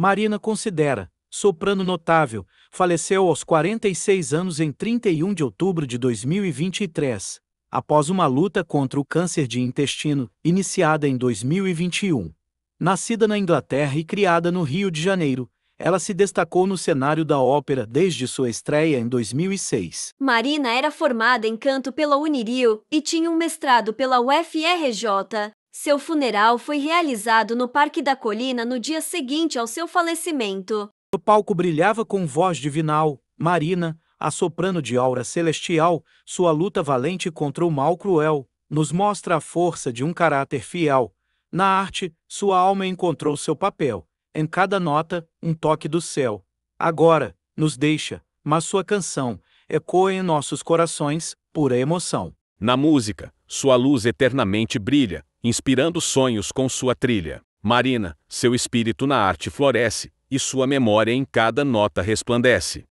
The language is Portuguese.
Marina considera, soprano notável, faleceu aos 46 anos em 31 de outubro de 2023, após uma luta contra o câncer de intestino, iniciada em 2021. Nascida na Inglaterra e criada no Rio de Janeiro, ela se destacou no cenário da ópera desde sua estreia em 2006. Marina era formada em canto pela Unirio e tinha um mestrado pela UFRJ, seu funeral foi realizado no Parque da Colina no dia seguinte ao seu falecimento. O palco brilhava com voz divinal, Marina, a soprano de aura celestial, sua luta valente contra o mal cruel, nos mostra a força de um caráter fiel. Na arte, sua alma encontrou seu papel. Em cada nota, um toque do céu. Agora, nos deixa, mas sua canção ecoa em nossos corações, pura emoção. Na música, sua luz eternamente brilha, inspirando sonhos com sua trilha. Marina, seu espírito na arte floresce, e sua memória em cada nota resplandece.